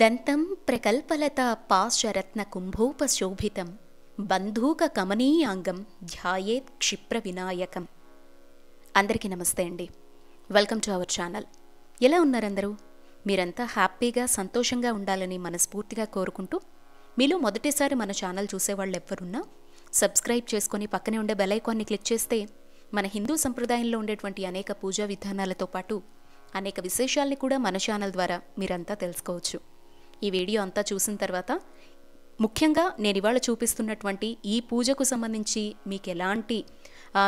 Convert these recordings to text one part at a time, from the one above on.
దంతం ప్రకల్పలత కుంభోపశోభితం బంధూక కమనీయాంగం ధ్యాయేత్ క్షిప్ర వినాయకం అందరికీ నమస్తే అండి వెల్కమ్ టు అవర్ ఛానల్ ఎలా ఉన్నారందరూ మీరంతా హ్యాపీగా సంతోషంగా ఉండాలని మనస్ఫూర్తిగా కోరుకుంటూ మీలో మొదటిసారి మన ఛానల్ చూసేవాళ్ళు ఎవ్వరున్నా సబ్స్క్రైబ్ చేసుకుని పక్కనే ఉండే బెలైకాన్ని క్లిక్ చేస్తే మన హిందూ సంప్రదాయంలో ఉండేటువంటి అనేక పూజా విధానాలతో పాటు అనేక విశేషాల్ని కూడా మన ఛానల్ ద్వారా మీరంతా తెలుసుకోవచ్చు ఈ వీడియో అంతా చూసిన తర్వాత ముఖ్యంగా నేను ఇవాళ చూపిస్తున్నటువంటి ఈ పూజకు సంబంధించి మీకు ఎలాంటి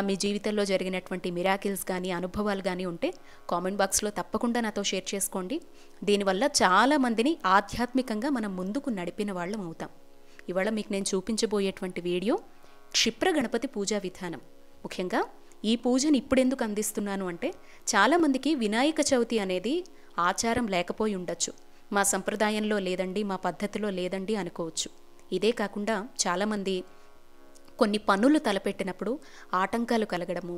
మీ జీవితంలో జరిగినటువంటి మిరాకిల్స్ కానీ అనుభవాలు కానీ ఉంటే కామెంట్ బాక్స్లో తప్పకుండా నాతో షేర్ చేసుకోండి దీనివల్ల చాలామందిని ఆధ్యాత్మికంగా మనం ముందుకు నడిపిన వాళ్ళం అవుతాం ఇవాళ మీకు నేను చూపించబోయేటువంటి వీడియో క్షిప్ర గణపతి పూజా విధానం ముఖ్యంగా ఈ పూజను ఇప్పుడెందుకు అందిస్తున్నాను అంటే చాలామందికి వినాయక చవితి అనేది ఆచారం లేకపోయి ఉండొచ్చు మా సంప్రదాయంలో లేదండి మా పద్ధతిలో లేదండి అనుకోవచ్చు ఇదే కాకుండా చాలామంది కొన్ని పనులు తలపెట్టినప్పుడు ఆటంకాలు కలగడము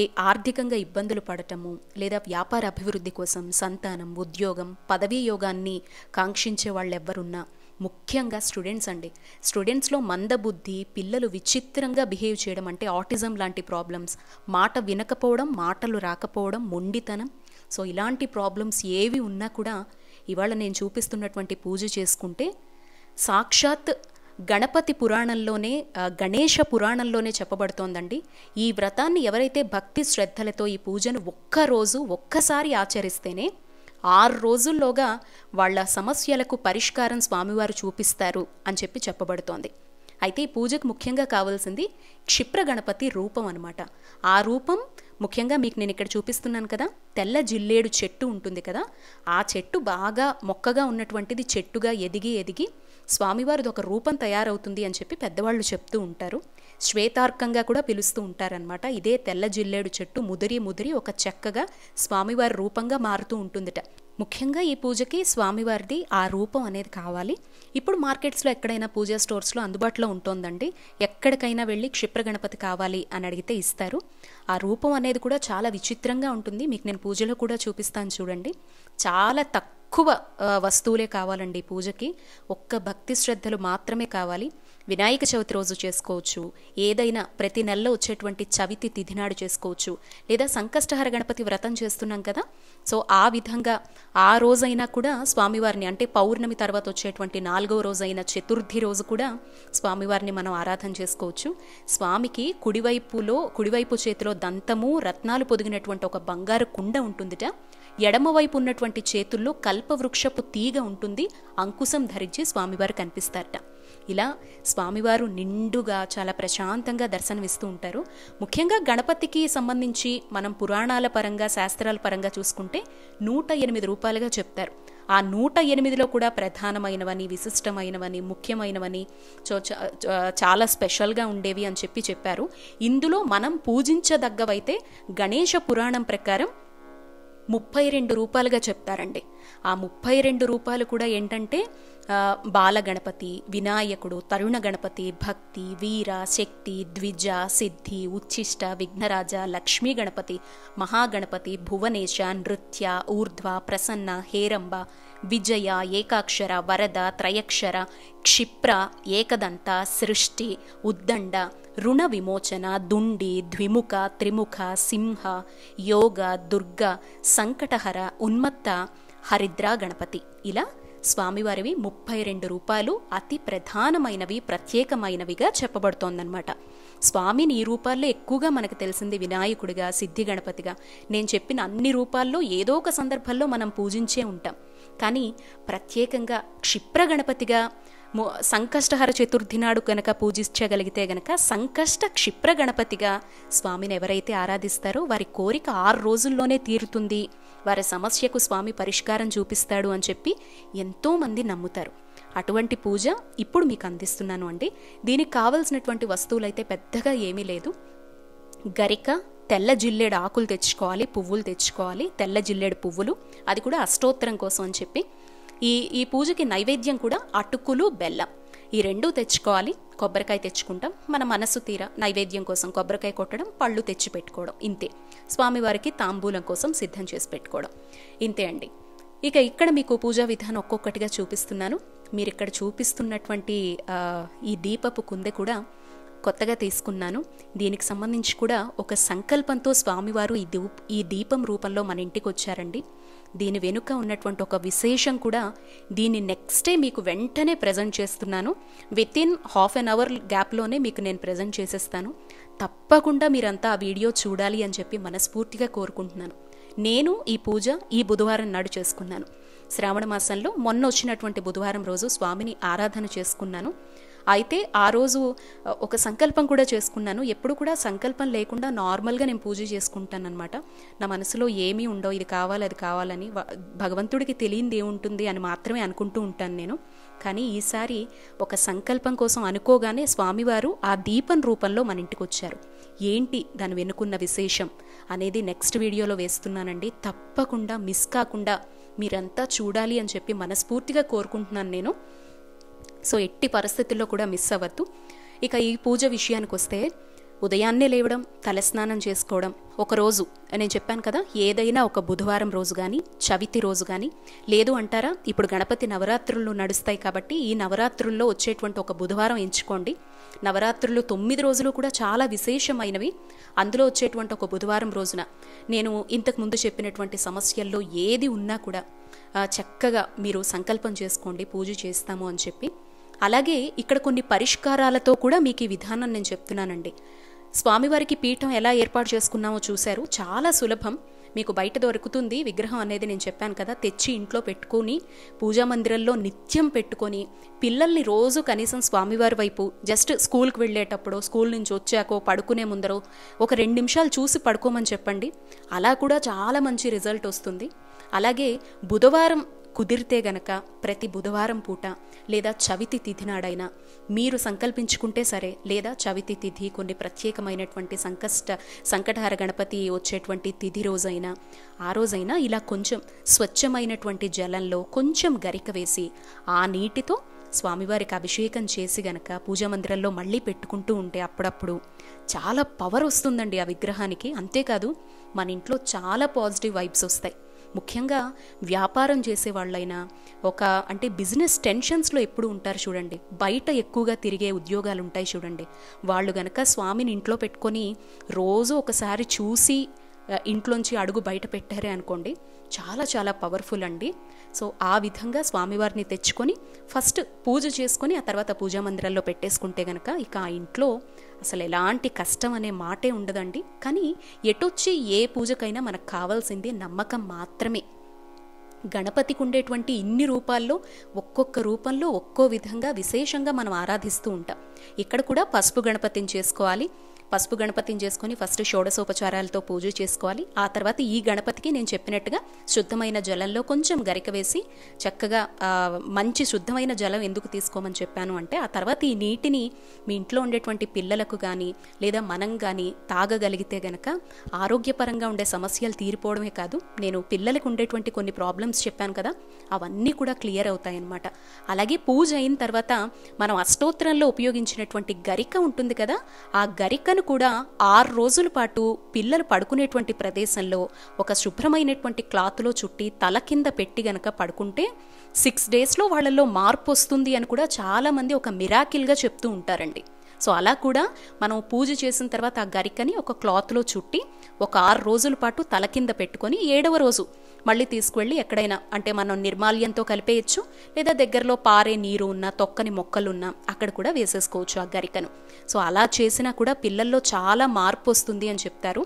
ఏ ఆర్థికంగా ఇబ్బందులు పడటము లేదా వ్యాపార అభివృద్ధి కోసం సంతానం ఉద్యోగం పదవీ యోగాన్ని కాంక్షించే వాళ్ళు ఎవ్వరున్నా ముఖ్యంగా స్టూడెంట్స్ అండి స్టూడెంట్స్లో మందబుద్ధి పిల్లలు విచిత్రంగా బిహేవ్ చేయడం అంటే ఆటిజం లాంటి ప్రాబ్లమ్స్ మాట వినకపోవడం మాటలు రాకపోవడం మొండితనం సో ఇలాంటి ప్రాబ్లమ్స్ ఏవి ఉన్నా కూడా ఇవాళ నేను చూపిస్తున్నటువంటి పూజ చేసుకుంటే సాక్షాత్ గణపతి పురాణంలోనే గణేష పురాణంలోనే చెప్పబడుతోందండి ఈ వ్రతాన్ని ఎవరైతే భక్తి శ్రద్ధలతో ఈ పూజను ఒక్కరోజు ఒక్కసారి ఆచరిస్తేనే ఆరు రోజుల్లోగా వాళ్ళ సమస్యలకు పరిష్కారం స్వామివారు చూపిస్తారు అని చెప్పి చెప్పబడుతోంది అయితే ఈ పూజకు ముఖ్యంగా కావాల్సింది క్షిప్ర గణపతి రూపం అనమాట ఆ రూపం ముఖ్యంగా మీకు నేను ఇక్కడ చూపిస్తున్నాను కదా తెల్ల జిల్లేడు చెట్టు ఉంటుంది కదా ఆ చెట్టు బాగా మొక్కగా ఉన్నటువంటిది చెట్టుగా ఎదిగి ఎదిగి స్వామివారిది ఒక రూపం తయారవుతుంది అని చెప్పి పెద్దవాళ్ళు చెప్తూ ఉంటారు శ్వేతార్కంగా కూడా పిలుస్తూ ఉంటారనమాట ఇదే తెల్ల జిల్లేడు చెట్టు ముదిరి ముదిరి ఒక చెక్కగా స్వామివారి రూపంగా మారుతూ ఉంటుందిట ముఖ్యంగా ఈ పూజకి స్వామివారిది ఆ రూపం అనేది కావాలి ఇప్పుడు మార్కెట్స్లో ఎక్కడైనా పూజా స్టోర్స్లో అందుబాటులో ఉంటుందండి ఎక్కడికైనా వెళ్ళి క్షిప్ర గణపతి కావాలి అని అడిగితే ఇస్తారు ఆ రూపం అనేది కూడా చాలా విచిత్రంగా ఉంటుంది మీకు నేను పూజలో కూడా చూపిస్తాను చూడండి చాలా తక్కువ వస్తువులే కావాలండి పూజకి ఒక్క భక్తి శ్రద్ధలు మాత్రమే కావాలి వినాయక చవితి రోజు చేసుకోవచ్చు ఏదైనా ప్రతి నెలలో వచ్చేటువంటి చవితి తిథినాడు చేసుకోవచ్చు లేదా సంకష్టహర గణపతి వ్రతం చేస్తున్నాం కదా సో ఆ విధంగా ఆ రోజైనా కూడా స్వామివారిని అంటే పౌర్ణమి తర్వాత వచ్చేటువంటి నాలుగవ రోజైన చతుర్థి రోజు కూడా స్వామివారిని మనం ఆరాధన చేసుకోవచ్చు స్వామికి కుడివైపులో కుడివైపు చేతిలో దంతము రత్నాలు పొదిగినటువంటి ఒక బంగారు కుండ ఉంటుందిట ఎడమవైపు ఉన్నటువంటి చేతుల్లో కల్పవృక్షపు తీగ ఉంటుంది అంకుశం ధరించి స్వామివారు కనిపిస్తారట ఇలా స్వామివారు నిండుగా చాలా ప్రశాంతంగా దర్శనమిస్తూ ఉంటారు ముఖ్యంగా గణపతికి సంబంధించి మనం పురాణాల పరంగా శాస్త్రాల పరంగా చూసుకుంటే నూట ఎనిమిది రూపాయలుగా చెప్తారు ఆ నూట ఎనిమిదిలో కూడా ప్రధానమైనవని విశిష్టమైనవని ముఖ్యమైనవని చాలా స్పెషల్గా ఉండేవి అని చెప్పి చెప్పారు ఇందులో మనం పూజించదగ్గవైతే గణేష పురాణం ప్రకారం ముప్పై రెండు రూపాయలుగా చెప్తారండి ఆ ముప్పై రెండు రూపాయలు కూడా ఏంటంటే ಬಾಲಗಣಪತಿ ವಿನಾಯಕುಡು ತರುಣ ಗಣಪತಿ ಭಕ್ತಿ ವೀರ ಶಕ್ತಿ ದ್ವಿಜ ಸಿದ್ಧಿ ಉಚ್ಛಿಷ್ಟ ವಿಘ್ನರಾಜ ಲಕ್ಷ್ಮೀ ಗಣಪತಿ ಮಹಾಗಣಪತಿ ಭುವನೇಶ ನೃತ್ಯ ಊರ್ಧ್ವ ಪ್ರಸನ್ನ ಹೇರಂಬ ವಿಜಯ ಏಕಾಕ್ಷರ ವರದ ತ್ರಯಕ್ಷರ ಕ್ಷಿಪ್ರ ಏಕದಂತ ಸೃಷ್ಟಿ ಉದ್ದಂಡ ಋಣ ವಿಮೋಚನ ದುಂಡಿ ದ್ವಿಮುಖ ತ್ರಿಮುಖ ಸಿಂಹ ಯೋಗ ದುರ್ಗ ಸಂಕಟಹರ ಉನ್ಮತ್ತ ಹರಿದ್ರಾ ಗಣಪತಿ ಇಲ್ಲ స్వామివారివి ముప్పై రెండు రూపాలు అతి ప్రధానమైనవి ప్రత్యేకమైనవిగా చెప్పబడుతోందనమాట స్వామిని ఈ రూపాల్లో ఎక్కువగా మనకు తెలిసింది వినాయకుడిగా సిద్ధి గణపతిగా నేను చెప్పిన అన్ని రూపాల్లో ఏదో ఒక సందర్భంలో మనం పూజించే ఉంటాం కానీ ప్రత్యేకంగా క్షిప్ర గణపతిగా సంకష్టహర చతుర్థి నాడు కనుక పూజించగలిగితే గనక సంకష్ట క్షిప్ర గణపతిగా స్వామిని ఎవరైతే ఆరాధిస్తారో వారి కోరిక ఆరు రోజుల్లోనే తీరుతుంది వారి సమస్యకు స్వామి పరిష్కారం చూపిస్తాడు అని చెప్పి ఎంతోమంది నమ్ముతారు అటువంటి పూజ ఇప్పుడు మీకు అందిస్తున్నాను అండి దీనికి కావలసినటువంటి వస్తువులు అయితే పెద్దగా ఏమీ లేదు గరిక తెల్ల జిల్లేడు ఆకులు తెచ్చుకోవాలి పువ్వులు తెచ్చుకోవాలి తెల్ల జిల్లేడు పువ్వులు అది కూడా అష్టోత్తరం కోసం అని చెప్పి ఈ ఈ పూజకి నైవేద్యం కూడా అటుకులు బెల్లం ఈ రెండూ తెచ్చుకోవాలి కొబ్బరికాయ తెచ్చుకుంటాం మన మనసు తీర నైవేద్యం కోసం కొబ్బరికాయ కొట్టడం పళ్ళు తెచ్చి పెట్టుకోవడం ఇంతే స్వామివారికి తాంబూలం కోసం సిద్ధం చేసి పెట్టుకోవడం ఇంతే అండి ఇక ఇక్కడ మీకు పూజా విధానం ఒక్కొక్కటిగా చూపిస్తున్నాను మీరు ఇక్కడ చూపిస్తున్నటువంటి ఈ దీపపు కుందె కూడా కొత్తగా తీసుకున్నాను దీనికి సంబంధించి కూడా ఒక సంకల్పంతో స్వామివారు ఈ దీప్ ఈ దీపం రూపంలో మన ఇంటికి వచ్చారండి దీని వెనుక ఉన్నటువంటి ఒక విశేషం కూడా దీన్ని నెక్స్ట్ డే మీకు వెంటనే ప్రజెంట్ చేస్తున్నాను within half an hour గ్యాప్లోనే మీకు నేను ప్రజెంట్ చేసేస్తాను తప్పకుండా మీరంతా ఆ వీడియో చూడాలి అని చెప్పి మనస్ఫూర్తిగా కోరుకుంటున్నాను నేను ఈ పూజ ఈ బుధవారం నాడు చేసుకున్నాను శ్రావణ మాసంలో మొన్న వచ్చినటువంటి బుధవారం రోజు స్వామిని ఆరాధన చేసుకున్నాను అయితే ఆ రోజు ఒక సంకల్పం కూడా చేసుకున్నాను ఎప్పుడు కూడా సంకల్పం లేకుండా నార్మల్గా నేను పూజ చేసుకుంటాను అనమాట నా మనసులో ఏమీ ఉండవు ఇది కావాలి అది కావాలని భగవంతుడికి తెలియంది ఏముంటుంది అని మాత్రమే అనుకుంటూ ఉంటాను నేను కానీ ఈసారి ఒక సంకల్పం కోసం అనుకోగానే స్వామివారు ఆ దీపం రూపంలో మన ఇంటికి వచ్చారు ఏంటి దాని వెనుకున్న విశేషం అనేది నెక్స్ట్ వీడియోలో వేస్తున్నానండి తప్పకుండా మిస్ కాకుండా మీరంతా చూడాలి అని చెప్పి మనస్ఫూర్తిగా కోరుకుంటున్నాను నేను సో ఎట్టి పరిస్థితుల్లో కూడా మిస్ అవ్వద్దు ఇక ఈ పూజ విషయానికి వస్తే ఉదయాన్నే లేవడం తలస్నానం చేసుకోవడం ఒకరోజు నేను చెప్పాను కదా ఏదైనా ఒక బుధవారం రోజు కానీ చవితి రోజు కానీ లేదు అంటారా ఇప్పుడు గణపతి నవరాత్రులు నడుస్తాయి కాబట్టి ఈ నవరాత్రుల్లో వచ్చేటువంటి ఒక బుధవారం ఎంచుకోండి నవరాత్రులు తొమ్మిది రోజులు కూడా చాలా విశేషమైనవి అందులో వచ్చేటువంటి ఒక బుధవారం రోజున నేను ఇంతకు ముందు చెప్పినటువంటి సమస్యల్లో ఏది ఉన్నా కూడా చక్కగా మీరు సంకల్పం చేసుకోండి పూజ చేస్తాము అని చెప్పి అలాగే ఇక్కడ కొన్ని పరిష్కారాలతో కూడా మీకు ఈ విధానం నేను చెప్తున్నానండి స్వామివారికి పీఠం ఎలా ఏర్పాటు చేసుకున్నామో చూశారు చాలా సులభం మీకు బయట దొరుకుతుంది విగ్రహం అనేది నేను చెప్పాను కదా తెచ్చి ఇంట్లో పెట్టుకొని పూజా మందిరంలో నిత్యం పెట్టుకొని పిల్లల్ని రోజు కనీసం స్వామివారి వైపు జస్ట్ స్కూల్కి వెళ్ళేటప్పుడు స్కూల్ నుంచి వచ్చాకో పడుకునే ముందరో ఒక రెండు నిమిషాలు చూసి పడుకోమని చెప్పండి అలా కూడా చాలా మంచి రిజల్ట్ వస్తుంది అలాగే బుధవారం కుదిరితే గనక ప్రతి బుధవారం పూట లేదా చవితి తిథి నాడైనా మీరు సంకల్పించుకుంటే సరే లేదా చవితి తిథి కొన్ని ప్రత్యేకమైనటువంటి సంకష్ట సంకటహార గణపతి వచ్చేటువంటి తిథి రోజైనా ఆ రోజైనా ఇలా కొంచెం స్వచ్ఛమైనటువంటి జలంలో కొంచెం గరిక వేసి ఆ నీటితో స్వామివారికి అభిషేకం చేసి గనక పూజా మందిరంలో మళ్ళీ పెట్టుకుంటూ ఉంటే అప్పుడప్పుడు చాలా పవర్ వస్తుందండి ఆ విగ్రహానికి అంతేకాదు మన ఇంట్లో చాలా పాజిటివ్ వైబ్స్ వస్తాయి ముఖ్యంగా వ్యాపారం చేసే ఒక అంటే బిజినెస్ టెన్షన్స్లో ఎప్పుడు ఉంటారు చూడండి బయట ఎక్కువగా తిరిగే ఉద్యోగాలు ఉంటాయి చూడండి వాళ్ళు గనక స్వామిని ఇంట్లో పెట్టుకొని రోజు ఒకసారి చూసి ఇంట్లోంచి అడుగు బయట పెట్టారే అనుకోండి చాలా చాలా పవర్ఫుల్ అండి సో ఆ విధంగా స్వామివారిని తెచ్చుకొని ఫస్ట్ పూజ చేసుకొని ఆ తర్వాత పూజా మందిరాల్లో పెట్టేసుకుంటే గనక ఇక ఆ ఇంట్లో అసలు ఎలాంటి కష్టం అనే మాటే ఉండదండి కానీ ఎటొచ్చి ఏ పూజకైనా మనకు కావాల్సింది నమ్మకం మాత్రమే గణపతికి ఉండేటువంటి ఇన్ని రూపాల్లో ఒక్కొక్క రూపంలో ఒక్కో విధంగా విశేషంగా మనం ఆరాధిస్తూ ఉంటాం ఇక్కడ కూడా పసుపు గణపతిని చేసుకోవాలి పసుపు గణపతిని చేసుకుని ఫస్ట్ షోడశోపచారాలతో పూజ చేసుకోవాలి ఆ తర్వాత ఈ గణపతికి నేను చెప్పినట్టుగా శుద్ధమైన జలంలో కొంచెం గరిక వేసి చక్కగా మంచి శుద్ధమైన జలం ఎందుకు తీసుకోమని చెప్పాను అంటే ఆ తర్వాత ఈ నీటిని మీ ఇంట్లో ఉండేటువంటి పిల్లలకు కానీ లేదా మనం కానీ తాగగలిగితే గనక ఆరోగ్యపరంగా ఉండే సమస్యలు తీరిపోవడమే కాదు నేను పిల్లలకు ఉండేటువంటి కొన్ని ప్రాబ్లమ్స్ చెప్పాను కదా అవన్నీ కూడా క్లియర్ అవుతాయి అన్నమాట అలాగే పూజ అయిన తర్వాత మనం అష్టోత్తరంలో ఉపయోగించినటువంటి గరిక ఉంటుంది కదా ఆ గరిక పిల్లలను కూడా ఆరు రోజుల పాటు పిల్లలు పడుకునేటువంటి ప్రదేశంలో ఒక శుభ్రమైనటువంటి క్లాత్లో చుట్టి తల కింద పెట్టి గనక పడుకుంటే సిక్స్ డేస్లో వాళ్ళల్లో మార్పు వస్తుంది అని కూడా చాలామంది ఒక మిరాకిల్గా చెప్తూ ఉంటారండి సో అలా కూడా మనం పూజ చేసిన తర్వాత ఆ గరికని ఒక క్లాత్లో చుట్టి ఒక ఆరు రోజుల పాటు తల కింద పెట్టుకొని ఏడవ రోజు మళ్ళీ తీసుకువెళ్ళి ఎక్కడైనా అంటే మనం నిర్మాల్యంతో కలిపేయచ్చు లేదా దగ్గరలో పారే నీరు ఉన్న తొక్కని మొక్కలు ఉన్నా అక్కడ కూడా వేసేసుకోవచ్చు ఆ గరికను సో అలా చేసినా కూడా పిల్లల్లో చాలా మార్పు వస్తుంది అని చెప్తారు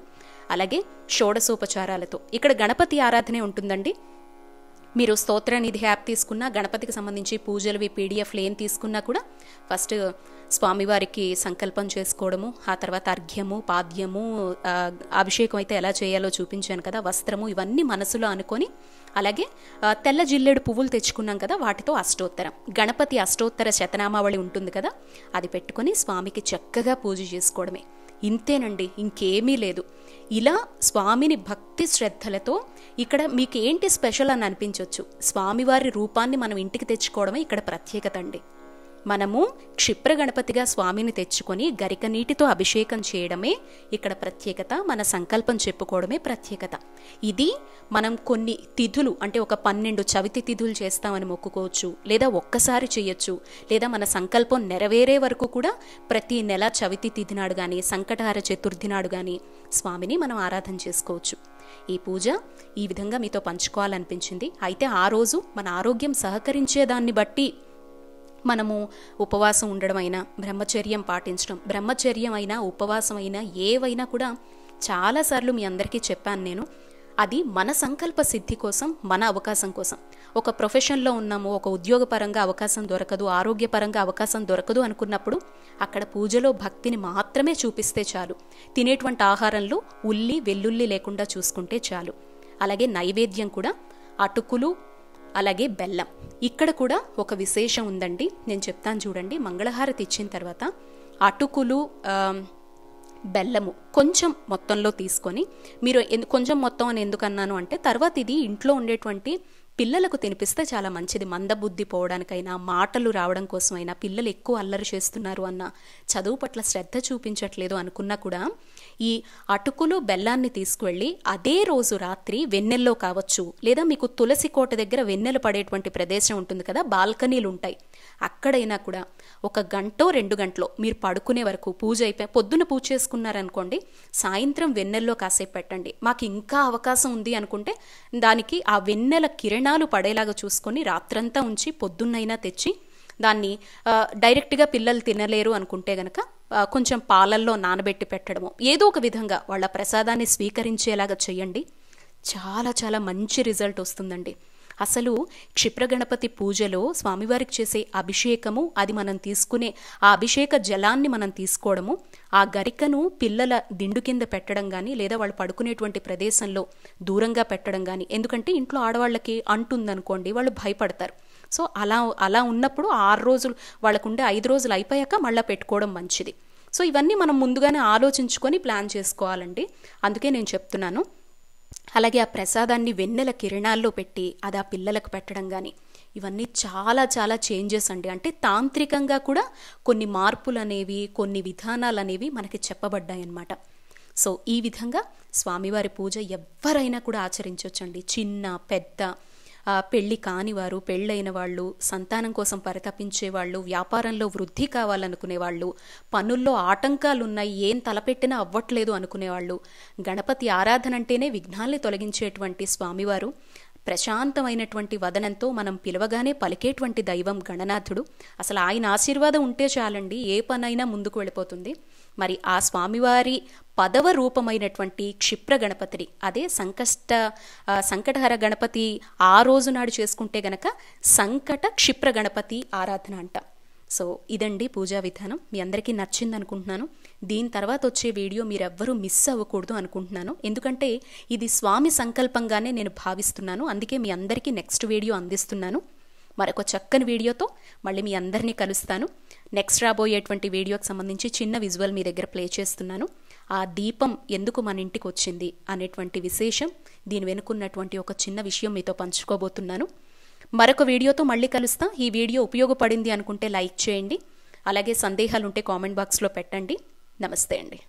అలాగే షోడసోపచారాలతో ఇక్కడ గణపతి ఆరాధనే ఉంటుందండి మీరు స్తోత్ర నిధి యాప్ తీసుకున్నా గణపతికి సంబంధించి పూజలవి పీడిఎఫ్లు ఏం తీసుకున్నా కూడా ఫస్ట్ స్వామివారికి సంకల్పం చేసుకోవడము ఆ తర్వాత అర్ఘ్యము పాద్యము అభిషేకం అయితే ఎలా చేయాలో చూపించాను కదా వస్త్రము ఇవన్నీ మనసులో అనుకొని అలాగే తెల్ల జిల్లెడు పువ్వులు తెచ్చుకున్నాం కదా వాటితో అష్టోత్తరం గణపతి అష్టోత్తర శతనామావళి ఉంటుంది కదా అది పెట్టుకొని స్వామికి చక్కగా పూజ చేసుకోవడమే ఇంతేనండి ఇంకేమీ లేదు ఇలా స్వామిని భక్తి శ్రద్ధలతో ఇక్కడ మీకు ఏంటి స్పెషల్ అని అనిపించవచ్చు స్వామివారి రూపాన్ని మనం ఇంటికి తెచ్చుకోవడమే ఇక్కడ ప్రత్యేకత అండి మనము క్షిప్రగణపతిగా స్వామిని తెచ్చుకొని గరిక నీటితో అభిషేకం చేయడమే ఇక్కడ ప్రత్యేకత మన సంకల్పం చెప్పుకోవడమే ప్రత్యేకత ఇది మనం కొన్ని తిథులు అంటే ఒక పన్నెండు చవితి తిథులు చేస్తామని మొక్కుకోవచ్చు లేదా ఒక్కసారి చేయొచ్చు లేదా మన సంకల్పం నెరవేరే వరకు కూడా ప్రతి నెల చవితి తిథి నాడు కానీ సంకటహార చతుర్థి నాడు కానీ స్వామిని మనం ఆరాధన చేసుకోవచ్చు ఈ పూజ ఈ విధంగా మీతో పంచుకోవాలనిపించింది అయితే ఆ రోజు మన ఆరోగ్యం సహకరించేదాన్ని బట్టి మనము ఉపవాసం ఉండడం అయినా బ్రహ్మచర్యం పాటించడం బ్రహ్మచర్యం అయినా ఉపవాసం అయినా ఏవైనా కూడా చాలాసార్లు మీ అందరికీ చెప్పాను నేను అది మన సంకల్ప సిద్ధి కోసం మన అవకాశం కోసం ఒక ప్రొఫెషన్లో ఉన్నాము ఒక ఉద్యోగపరంగా అవకాశం దొరకదు ఆరోగ్యపరంగా అవకాశం దొరకదు అనుకున్నప్పుడు అక్కడ పూజలో భక్తిని మాత్రమే చూపిస్తే చాలు తినేటువంటి ఆహారంలో ఉల్లి వెల్లుల్లి లేకుండా చూసుకుంటే చాలు అలాగే నైవేద్యం కూడా అటుకులు అలాగే బెల్లం ఇక్కడ కూడా ఒక విశేషం ఉందండి నేను చెప్తాను చూడండి మంగళహారతి ఇచ్చిన తర్వాత అటుకులు బెల్లము కొంచెం మొత్తంలో తీసుకొని మీరు కొంచెం మొత్తం అని ఎందుకన్నాను అంటే తర్వాత ఇది ఇంట్లో ఉండేటువంటి పిల్లలకు తినిపిస్తే చాలా మంచిది మందబుద్ధి పోవడానికైనా మాటలు రావడం కోసమైనా పిల్లలు ఎక్కువ అల్లరి చేస్తున్నారు అన్న చదువు పట్ల శ్రద్ధ చూపించట్లేదు అనుకున్నా కూడా ఈ అటుకులు బెల్లాన్ని తీసుకువెళ్ళి అదే రోజు రాత్రి వెన్నెల్లో కావచ్చు లేదా మీకు తులసి కోట దగ్గర వెన్నెలు పడేటువంటి ప్రదేశం ఉంటుంది కదా బాల్కనీలు ఉంటాయి అక్కడైనా కూడా ఒక గంటో రెండు గంటలో మీరు పడుకునే వరకు పూజ అయిపోయి పొద్దున పూజ చేసుకున్నారనుకోండి సాయంత్రం వెన్నెల్లో కాసేపు పెట్టండి మాకు ఇంకా అవకాశం ఉంది అనుకుంటే దానికి ఆ వెన్నెల కిరణాలు పడేలాగా చూసుకొని రాత్రంతా ఉంచి పొద్దున్నైనా తెచ్చి దాన్ని డైరెక్ట్గా పిల్లలు తినలేరు అనుకుంటే గనక కొంచెం పాలల్లో నానబెట్టి పెట్టడము ఏదో ఒక విధంగా వాళ్ళ ప్రసాదాన్ని స్వీకరించేలాగా చేయండి చాలా చాలా మంచి రిజల్ట్ వస్తుందండి అసలు క్షిప్రగణపతి పూజలో స్వామివారికి చేసే అభిషేకము అది మనం తీసుకునే ఆ అభిషేక జలాన్ని మనం తీసుకోవడము ఆ గరికను పిల్లల దిండు కింద పెట్టడం కానీ లేదా వాళ్ళు పడుకునేటువంటి ప్రదేశంలో దూరంగా పెట్టడం కానీ ఎందుకంటే ఇంట్లో ఆడవాళ్ళకి అంటుందనుకోండి వాళ్ళు భయపడతారు సో అలా అలా ఉన్నప్పుడు ఆరు రోజులు వాళ్ళకుండే ఐదు రోజులు అయిపోయాక మళ్ళీ పెట్టుకోవడం మంచిది సో ఇవన్నీ మనం ముందుగానే ఆలోచించుకొని ప్లాన్ చేసుకోవాలండి అందుకే నేను చెప్తున్నాను అలాగే ఆ ప్రసాదాన్ని వెన్నెల కిరణాల్లో పెట్టి అది ఆ పిల్లలకు పెట్టడం కానీ ఇవన్నీ చాలా చాలా చేంజెస్ అండి అంటే తాంత్రికంగా కూడా కొన్ని మార్పులు అనేవి కొన్ని విధానాలు అనేవి మనకి చెప్పబడ్డాయి సో ఈ విధంగా స్వామివారి పూజ ఎవరైనా కూడా ఆచరించవచ్చండి చిన్న పెద్ద పెళ్లి కానివారు పెళ్ళైన వాళ్ళు సంతానం కోసం పరితపించే వాళ్ళు వ్యాపారంలో వృద్ధి కావాలనుకునే వాళ్ళు పనుల్లో ఆటంకాలున్నాయి ఏం తలపెట్టినా అవ్వట్లేదు అనుకునేవాళ్ళు గణపతి ఆరాధన అంటేనే విఘ్నాల్ని తొలగించేటువంటి స్వామివారు ప్రశాంతమైనటువంటి వదనంతో మనం పిలవగానే పలికేటువంటి దైవం గణనాథుడు అసలు ఆయన ఆశీర్వాదం ఉంటే చాలండి ఏ పనైనా ముందుకు వెళ్ళిపోతుంది మరి ఆ స్వామివారి పదవ రూపమైనటువంటి క్షిప్ర గణపతిని అదే సంకష్ట సంకటహర గణపతి ఆ రోజు నాడు చేసుకుంటే గనక సంకట క్షిప్ర గణపతి ఆరాధన అంట సో ఇదండి పూజా విధానం మీ అందరికీ నచ్చింది అనుకుంటున్నాను దీని తర్వాత వచ్చే వీడియో మీరెవ్వరూ మిస్ అవ్వకూడదు అనుకుంటున్నాను ఎందుకంటే ఇది స్వామి సంకల్పంగానే నేను భావిస్తున్నాను అందుకే మీ అందరికీ నెక్స్ట్ వీడియో అందిస్తున్నాను మరొక చక్కని వీడియోతో మళ్ళీ మీ అందరినీ కలుస్తాను నెక్స్ట్ రాబోయేటువంటి వీడియోకి సంబంధించి చిన్న విజువల్ మీ దగ్గర ప్లే చేస్తున్నాను ఆ దీపం ఎందుకు మన ఇంటికి వచ్చింది అనేటువంటి విశేషం దీని వెనుకున్నటువంటి ఒక చిన్న విషయం మీతో పంచుకోబోతున్నాను మరొక వీడియోతో మళ్ళీ కలుస్తా ఈ వీడియో ఉపయోగపడింది అనుకుంటే లైక్ చేయండి అలాగే సందేహాలుంటే కామెంట్ బాక్స్లో పెట్టండి నమస్తే అండి